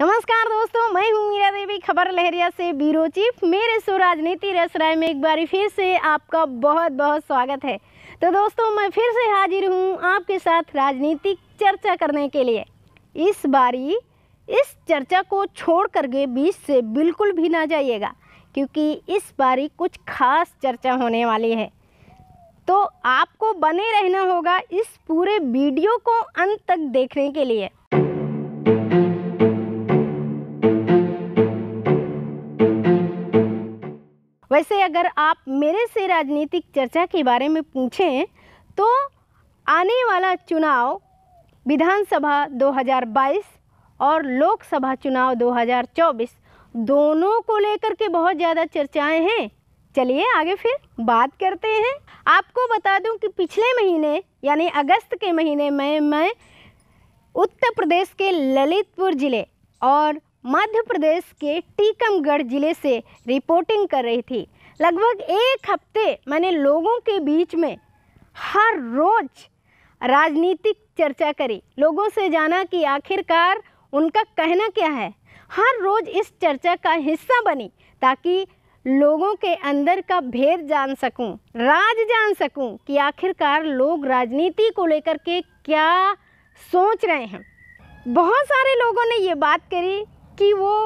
नमस्कार दोस्तों मैं हूँ मीरा देवी खबर लहरिया से बीरो चीफ मेरे सो राजनीति रसराय में एक बार फिर से आपका बहुत बहुत स्वागत है तो दोस्तों मैं फिर से हाजिर हूँ आपके साथ राजनीतिक चर्चा करने के लिए इस बारी इस चर्चा को छोड़ कर के बीच से बिल्कुल भी ना जाइएगा क्योंकि इस बारी कुछ खास चर्चा होने वाली है तो आपको बने रहना होगा इस पूरे वीडियो को अंत तक देखने के लिए वैसे अगर आप मेरे से राजनीतिक चर्चा के बारे में पूछें तो आने वाला चुनाव विधानसभा 2022 और लोकसभा चुनाव 2024 दोनों को लेकर के बहुत ज़्यादा चर्चाएं हैं चलिए आगे फिर बात करते हैं आपको बता दूं कि पिछले महीने यानी अगस्त के महीने में मैं उत्तर प्रदेश के ललितपुर ज़िले और मध्य प्रदेश के टीकमगढ़ ज़िले से रिपोर्टिंग कर रही थी लगभग एक हफ्ते मैंने लोगों के बीच में हर रोज़ राजनीतिक चर्चा करी लोगों से जाना कि आखिरकार उनका कहना क्या है हर रोज़ इस चर्चा का हिस्सा बनी ताकि लोगों के अंदर का भेद जान सकूं, राज जान सकूं कि आखिरकार लोग राजनीति को लेकर के क्या सोच रहे हैं बहुत सारे लोगों ने ये बात करी कि वो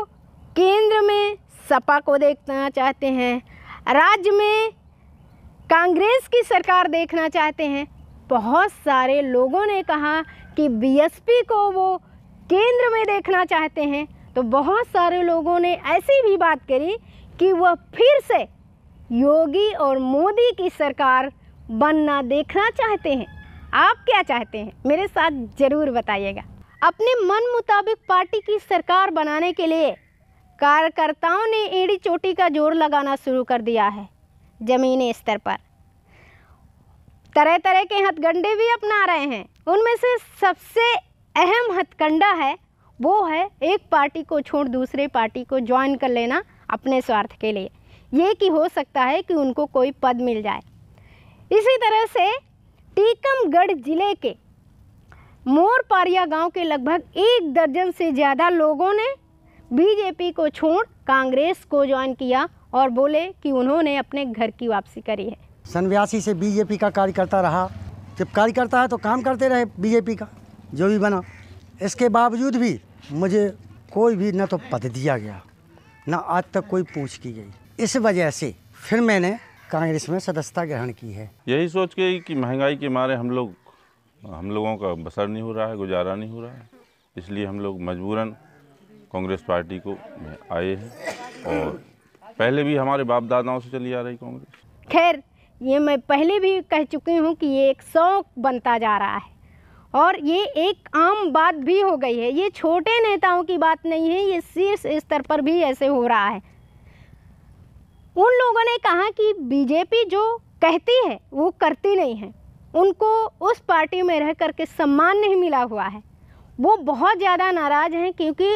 केंद्र में सपा को देखना चाहते हैं राज्य में कांग्रेस की सरकार देखना चाहते हैं बहुत सारे लोगों ने कहा कि बीएसपी को वो केंद्र में देखना चाहते हैं तो बहुत सारे लोगों ने ऐसी भी बात करी कि वह फिर से योगी और मोदी की सरकार बनना देखना चाहते हैं आप क्या चाहते हैं मेरे साथ ज़रूर बताइएगा अपने मन मुताबिक पार्टी की सरकार बनाने के लिए कार्यकर्ताओं ने एड़ी चोटी का जोर लगाना शुरू कर दिया है ज़मीनी स्तर पर तरह तरह के हथकंडे भी अपना रहे हैं उनमें से सबसे अहम हथकंडा है वो है एक पार्टी को छोड़ दूसरे पार्टी को ज्वाइन कर लेना अपने स्वार्थ के लिए ये कि हो सकता है कि उनको कोई पद मिल जाए इसी तरह से टीकमगढ़ ज़िले के मोरपारिया गांव के लगभग एक दर्जन से ज़्यादा लोगों ने बीजेपी को छोड़ कांग्रेस को ज्वाइन किया और बोले कि उन्होंने अपने घर की वापसी करी है सन बयासी से बीजेपी का कार्यकर्ता रहा जब कार्यकर्ता है तो काम करते रहे बीजेपी का जो भी बना इसके बावजूद भी मुझे कोई भी न तो पद दिया गया न आज तक कोई पूछ की गई इस वजह से फिर मैंने कांग्रेस में सदस्यता ग्रहण की है यही सोच के कि महंगाई के मारे हम लोग हम लोगों का बसर नहीं हो रहा है गुजारा नहीं हो रहा है इसलिए हम लोग मजबूरन कांग्रेस पार्टी को आए हैं और पहले भी हमारे बाप दादाओं से चली आ रही कांग्रेस खैर ये मैं पहले भी कह चुकी हूँ कि ये एक शौक बनता जा रहा है और ये एक आम बात भी हो गई है ये छोटे नेताओं की बात नहीं है ये शीर्ष स्तर पर भी ऐसे हो रहा है उन लोगों ने कहा कि बीजेपी जो कहती है वो करती नहीं है उनको उस पार्टी में रह करके सम्मान नहीं मिला हुआ है वो बहुत ज़्यादा नाराज़ हैं क्योंकि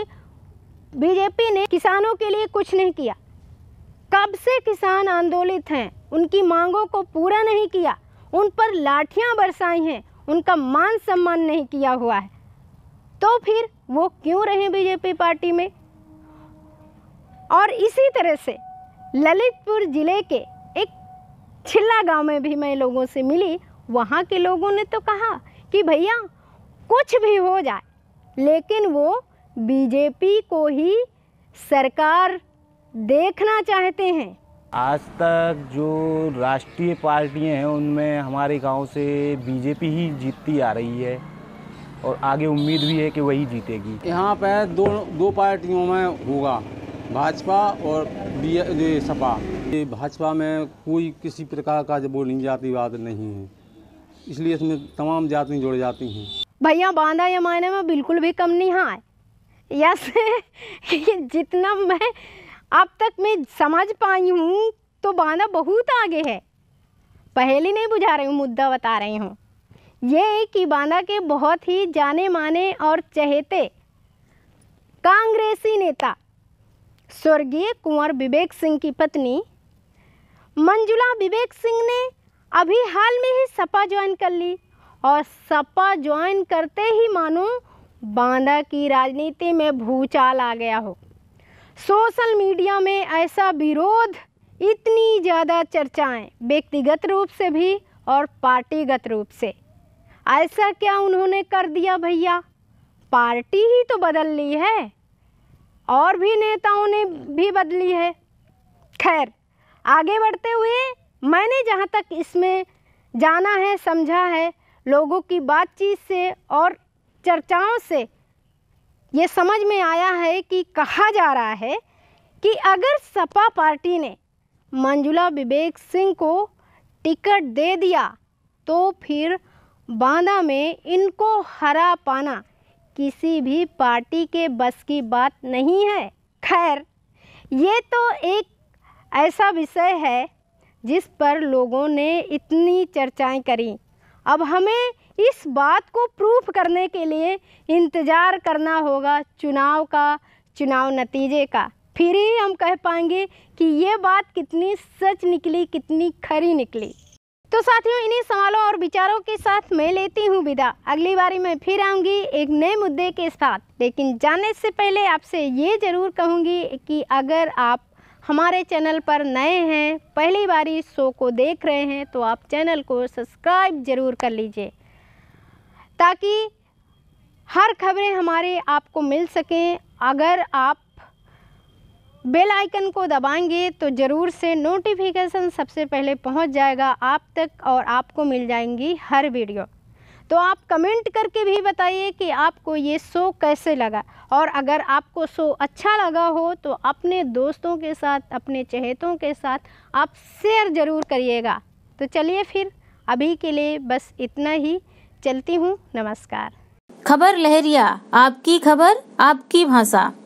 बीजेपी ने किसानों के लिए कुछ नहीं किया कब से किसान आंदोलित हैं उनकी मांगों को पूरा नहीं किया उन पर लाठियां बरसाई हैं उनका मान सम्मान नहीं किया हुआ है तो फिर वो क्यों रहे बीजेपी पार्टी में और इसी तरह से ललितपुर ज़िले के एक छिल्ला गांव में भी मैं लोगों से मिली वहाँ के लोगों ने तो कहा कि भैया कुछ भी हो जाए लेकिन वो बीजेपी को ही सरकार देखना चाहते हैं आज तक जो राष्ट्रीय पार्टियां हैं उनमें हमारे गांव से बीजेपी ही जीतती आ रही है और आगे उम्मीद भी है कि वही जीतेगी यहाँ पर दो दो पार्टियों में होगा भाजपा और सपा सपा भाजपा में कोई किसी प्रकार का वो नहीं जातिवाद नहीं है इसलिए इसमें तमाम जाति जुड़ जाती हैं भैया बांदा ये मायने में बिल्कुल भी कम नहीं आए यस जितना मैं अब तक मैं समझ पाई हूँ तो बांदा बहुत आगे है पहली नहीं बुझा रही हूँ मुद्दा बता रही हूँ ये कि बांदा के बहुत ही जाने माने और चहेते कांग्रेसी नेता स्वर्गीय कुंवर विवेक सिंह की पत्नी मंजुला विवेक सिंह ने अभी हाल में ही सपा ज्वाइन कर ली और सपा ज्वाइन करते ही मानो बांदा की राजनीति में भूचाल आ गया हो सोशल मीडिया में ऐसा विरोध इतनी ज़्यादा चर्चाएं व्यक्तिगत रूप से भी और पार्टीगत रूप से ऐसा क्या उन्होंने कर दिया भैया पार्टी ही तो बदल ली है और भी नेताओं ने भी बदली है खैर आगे बढ़ते हुए मैंने जहाँ तक इसमें जाना है समझा है लोगों की बातचीत से और चर्चाओं से ये समझ में आया है कि कहा जा रहा है कि अगर सपा पार्टी ने मंजुला विवेक सिंह को टिकट दे दिया तो फिर बांदा में इनको हरा पाना किसी भी पार्टी के बस की बात नहीं है खैर ये तो एक ऐसा विषय है जिस पर लोगों ने इतनी चर्चाएं करी अब हमें इस बात को प्रूफ करने के लिए इंतज़ार करना होगा चुनाव का चुनाव नतीजे का फिर ही हम कह पाएंगे कि ये बात कितनी सच निकली कितनी खरी निकली तो साथियों इन्हीं सवालों और विचारों के साथ मैं लेती हूँ विदा अगली बारी मैं फिर आऊँगी एक नए मुद्दे के साथ लेकिन जाने से पहले आपसे ये ज़रूर कहूँगी कि अगर आप हमारे चैनल पर नए हैं पहली बार इस शो को देख रहे हैं तो आप चैनल को सब्सक्राइब ज़रूर कर लीजिए ताकि हर खबरें हमारे आपको मिल सकें अगर आप बेल आइकन को दबाएंगे तो ज़रूर से नोटिफिकेशन सबसे पहले पहुंच जाएगा आप तक और आपको मिल जाएंगी हर वीडियो तो आप कमेंट करके भी बताइए कि आपको ये शो कैसे लगा और अगर आपको शो अच्छा लगा हो तो अपने दोस्तों के साथ अपने चहेतों के साथ आप शेयर ज़रूर करिएगा तो चलिए फिर अभी के लिए बस इतना ही चलती हूँ नमस्कार खबर लहरिया आपकी खबर आपकी भाषा